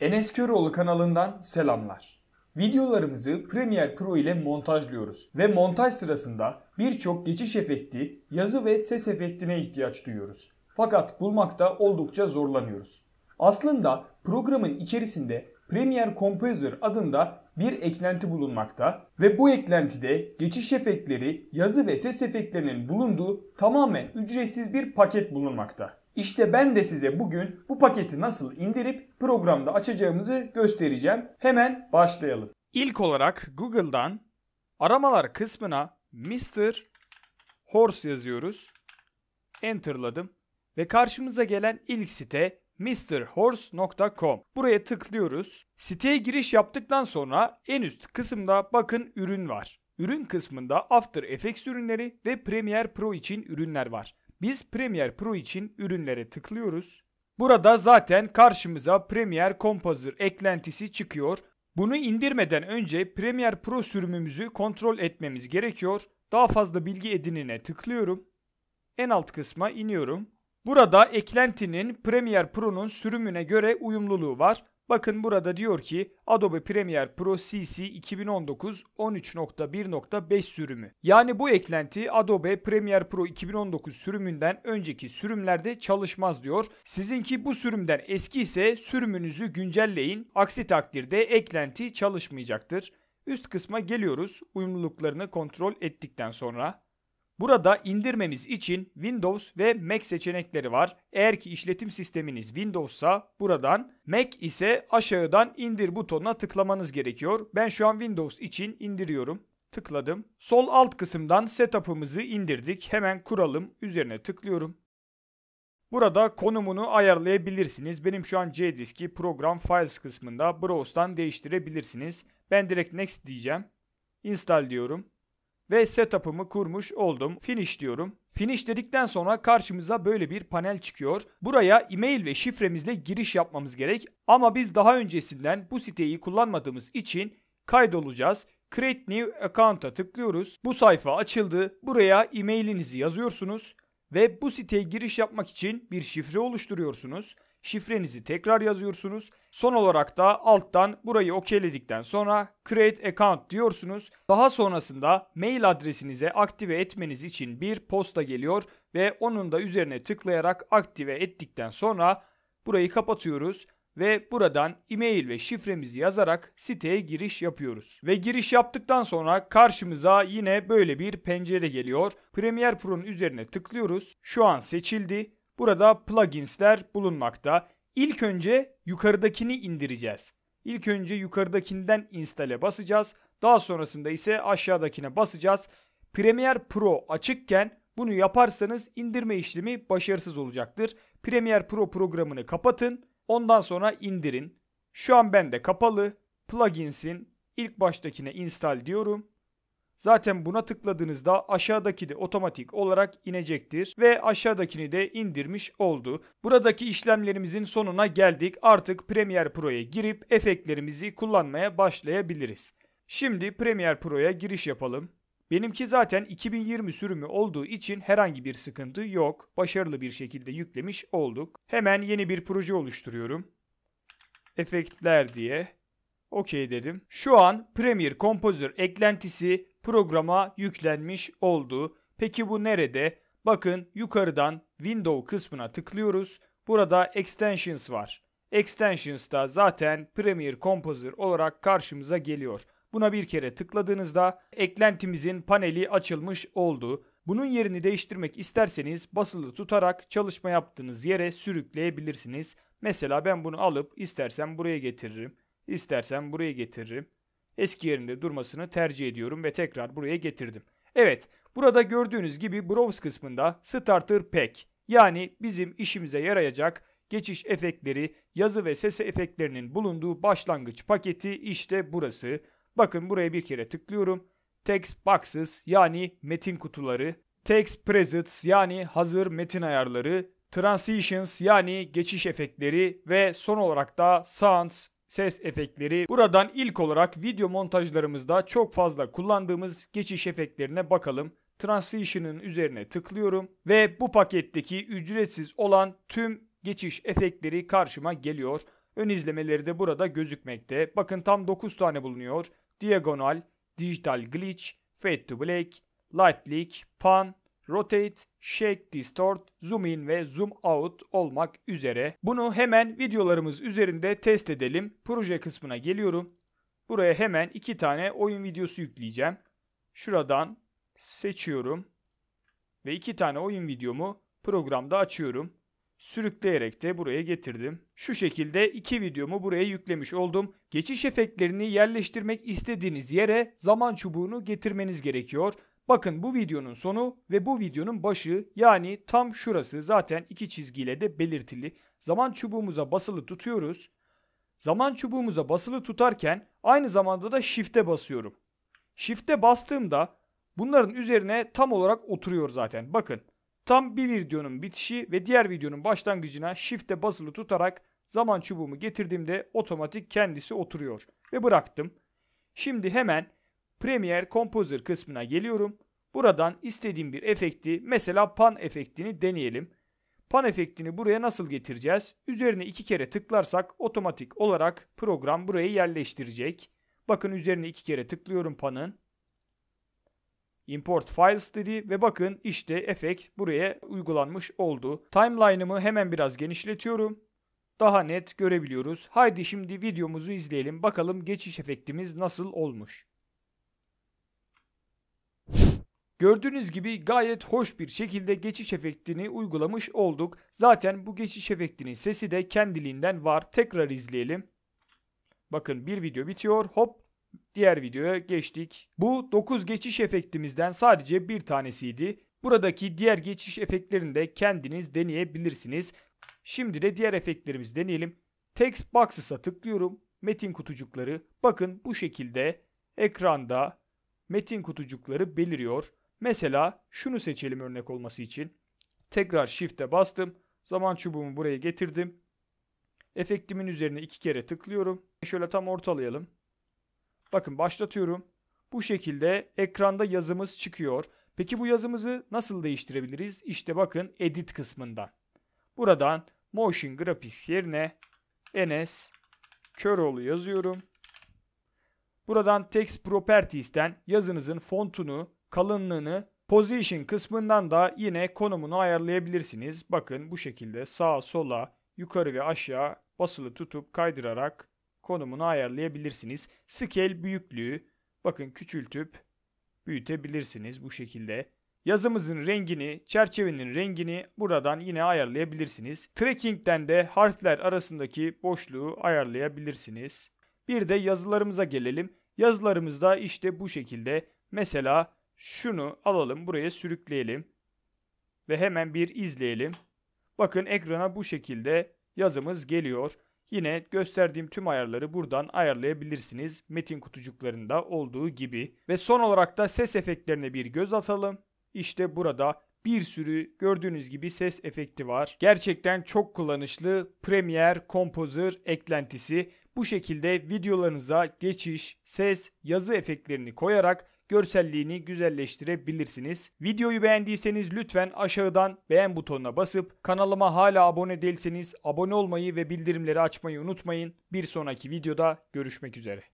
Enes Köroğlu kanalından selamlar. Videolarımızı Premiere Pro ile montajlıyoruz ve montaj sırasında birçok geçiş efekti, yazı ve ses efektine ihtiyaç duyuyoruz. Fakat bulmakta oldukça zorlanıyoruz. Aslında programın içerisinde Premiere Composer adında bir eklenti bulunmakta ve bu eklentide geçiş efektleri, yazı ve ses efektlerinin bulunduğu tamamen ücretsiz bir paket bulunmakta. İşte ben de size bugün bu paketi nasıl indirip programda açacağımızı göstereceğim. Hemen başlayalım. İlk olarak Google'dan aramalar kısmına Mr. Horse yazıyoruz. Enter'ladım ve karşımıza gelen ilk site mrhorse.com. Buraya tıklıyoruz. Siteye giriş yaptıktan sonra en üst kısımda bakın ürün var. Ürün kısmında After Effects ürünleri ve Premiere Pro için ürünler var. Biz Premiere Pro için ürünlere tıklıyoruz. Burada zaten karşımıza Premiere Composer eklentisi çıkıyor. Bunu indirmeden önce Premiere Pro sürümümüzü kontrol etmemiz gerekiyor. Daha fazla bilgi edinine tıklıyorum. En alt kısma iniyorum. Burada eklentinin Premiere Pro'nun sürümüne göre uyumluluğu var. Bakın burada diyor ki Adobe Premiere Pro CC 2019 13.1.5 sürümü. Yani bu eklenti Adobe Premiere Pro 2019 sürümünden önceki sürümlerde çalışmaz diyor. Sizinki bu sürümden eski ise sürümünüzü güncelleyin. Aksi takdirde eklenti çalışmayacaktır. Üst kısma geliyoruz uyumluluklarını kontrol ettikten sonra. Burada indirmemiz için Windows ve Mac seçenekleri var. Eğer ki işletim sisteminiz Windows'sa buradan, Mac ise aşağıdan indir butonuna tıklamanız gerekiyor. Ben şu an Windows için indiriyorum. Tıkladım. Sol alt kısımdan setup'ımızı indirdik. Hemen kuralım. Üzerine tıklıyorum. Burada konumunu ayarlayabilirsiniz. Benim şu an C diski program files kısmında browse'dan değiştirebilirsiniz. Ben direkt next diyeceğim. Install diyorum ve setup'ımı kurmuş oldum. Finish diyorum. Finish dedikten sonra karşımıza böyle bir panel çıkıyor. Buraya email ve şifremizle giriş yapmamız gerek ama biz daha öncesinden bu siteyi kullanmadığımız için kaydolacağız. Create New Account'a tıklıyoruz. Bu sayfa açıldı. Buraya email'inizi yazıyorsunuz ve bu siteye giriş yapmak için bir şifre oluşturuyorsunuz. Şifrenizi tekrar yazıyorsunuz. Son olarak da alttan burayı okeyledikten sonra create account diyorsunuz. Daha sonrasında mail adresinize aktive etmeniz için bir posta geliyor ve onun da üzerine tıklayarak aktive ettikten sonra burayı kapatıyoruz ve buradan e-mail ve şifremizi yazarak siteye giriş yapıyoruz. Ve giriş yaptıktan sonra karşımıza yine böyle bir pencere geliyor. Premiere Pro'nun üzerine tıklıyoruz. Şu an seçildi Burada pluginsler bulunmakta. İlk önce yukarıdakini indireceğiz. İlk önce yukarıdakinden install'e basacağız. Daha sonrasında ise aşağıdakine basacağız. Premiere Pro açıkken bunu yaparsanız indirme işlemi başarısız olacaktır. Premiere Pro programını kapatın. Ondan sonra indirin. Şu an bende kapalı. Plugins'in ilk baştakine install diyorum. Zaten buna tıkladığınızda aşağıdaki de otomatik olarak inecektir ve aşağıdakini de indirmiş oldu. Buradaki işlemlerimizin sonuna geldik. Artık Premiere Pro'ya girip efektlerimizi kullanmaya başlayabiliriz. Şimdi Premiere Pro'ya giriş yapalım. Benimki zaten 2020 sürümü olduğu için herhangi bir sıkıntı yok. Başarılı bir şekilde yüklemiş olduk. Hemen yeni bir proje oluşturuyorum. Efektler diye. Okey dedim. Şu an Premiere Composer eklentisi programa yüklenmiş oldu. Peki bu nerede? Bakın yukarıdan Window kısmına tıklıyoruz. Burada Extensions var. Extensions da zaten Premiere Composer olarak karşımıza geliyor. Buna bir kere tıkladığınızda eklentimizin paneli açılmış oldu. Bunun yerini değiştirmek isterseniz basılı tutarak çalışma yaptığınız yere sürükleyebilirsiniz. Mesela ben bunu alıp istersen buraya getiririm, istersen buraya getiririm eski yerinde durmasını tercih ediyorum ve tekrar buraya getirdim. Evet, burada gördüğünüz gibi Browse kısmında Starter Pack yani bizim işimize yarayacak geçiş efektleri, yazı ve ses efektlerinin bulunduğu başlangıç paketi işte burası. Bakın buraya bir kere tıklıyorum. Text Boxes yani metin kutuları, Text Presets yani hazır metin ayarları, Transitions yani geçiş efektleri ve son olarak da Sounds ses efektleri. Buradan ilk olarak video montajlarımızda çok fazla kullandığımız geçiş efektlerine bakalım. Transition'ın üzerine tıklıyorum ve bu paketteki ücretsiz olan tüm geçiş efektleri karşıma geliyor. Ön izlemeleri de burada gözükmekte. Bakın tam 9 tane bulunuyor. Diagonal, Digital Glitch, Fade to Black, Light Leak, Pan, rotate, shake, distort, zoom in ve zoom out olmak üzere. Bunu hemen videolarımız üzerinde test edelim. Proje kısmına geliyorum. Buraya hemen iki tane oyun videosu yükleyeceğim. Şuradan seçiyorum ve iki tane oyun videomu programda açıyorum. Sürükleyerek de buraya getirdim. Şu şekilde iki videomu buraya yüklemiş oldum. Geçiş efektlerini yerleştirmek istediğiniz yere zaman çubuğunu getirmeniz gerekiyor. Bakın bu videonun sonu ve bu videonun başı yani tam şurası zaten iki çizgiyle de belirtili. Zaman çubuğumuza basılı tutuyoruz. Zaman çubuğumuza basılı tutarken aynı zamanda da shift'e basıyorum. Shift'e bastığımda bunların üzerine tam olarak oturuyor zaten. Bakın tam bir videonun bitişi ve diğer videonun başlangıcına shift'e basılı tutarak zaman çubuğumu getirdiğimde otomatik kendisi oturuyor ve bıraktım. Şimdi hemen Premiere Composer kısmına geliyorum. Buradan istediğim bir efekti mesela pan efektini deneyelim. Pan efektini buraya nasıl getireceğiz? Üzerine iki kere tıklarsak otomatik olarak program buraya yerleştirecek. Bakın üzerine iki kere tıklıyorum panın. Import Files dedi ve bakın işte efekt buraya uygulanmış oldu. Timeline'ımı hemen biraz genişletiyorum. Daha net görebiliyoruz. Haydi şimdi videomuzu izleyelim. Bakalım geçiş efektimiz nasıl olmuş. Gördüğünüz gibi gayet hoş bir şekilde geçiş efektini uygulamış olduk. Zaten bu geçiş efektinin sesi de kendiliğinden var. Tekrar izleyelim. Bakın bir video bitiyor. Hop diğer videoya geçtik. Bu 9 geçiş efektimizden sadece bir tanesiydi. Buradaki diğer geçiş efektlerini de kendiniz deneyebilirsiniz. Şimdi de diğer efektlerimizi deneyelim. Text Boxes'a tıklıyorum. Metin kutucukları. Bakın bu şekilde ekranda metin kutucukları beliriyor. Mesela şunu seçelim örnek olması için. Tekrar shift'e bastım. Zaman çubuğumu buraya getirdim. Efektimin üzerine iki kere tıklıyorum. Şöyle tam ortalayalım. Bakın başlatıyorum. Bu şekilde ekranda yazımız çıkıyor. Peki bu yazımızı nasıl değiştirebiliriz? İşte bakın edit kısmından. Buradan motion graphics yerine ns Köroğlu yazıyorum. Buradan text properties'ten yazınızın fontunu kalınlığını position kısmından da yine konumunu ayarlayabilirsiniz. Bakın bu şekilde sağa sola yukarı ve aşağı basılı tutup kaydırarak konumunu ayarlayabilirsiniz. Scale büyüklüğü bakın küçültüp büyütebilirsiniz bu şekilde. Yazımızın rengini, çerçevenin rengini buradan yine ayarlayabilirsiniz. Tracking'den de harfler arasındaki boşluğu ayarlayabilirsiniz. Bir de yazılarımıza gelelim. Yazılarımızda işte bu şekilde. Mesela şunu alalım buraya sürükleyelim ve hemen bir izleyelim. Bakın ekrana bu şekilde yazımız geliyor. Yine gösterdiğim tüm ayarları buradan ayarlayabilirsiniz. Metin kutucuklarında olduğu gibi. Ve son olarak da ses efektlerine bir göz atalım. İşte burada bir sürü gördüğünüz gibi ses efekti var. Gerçekten çok kullanışlı Premiere Composer eklentisi. Bu şekilde videolarınıza geçiş, ses, yazı efektlerini koyarak görselliğini güzelleştirebilirsiniz. Videoyu beğendiyseniz lütfen aşağıdan beğen butonuna basıp kanalıma hala abone değilseniz abone olmayı ve bildirimleri açmayı unutmayın. Bir sonraki videoda görüşmek üzere.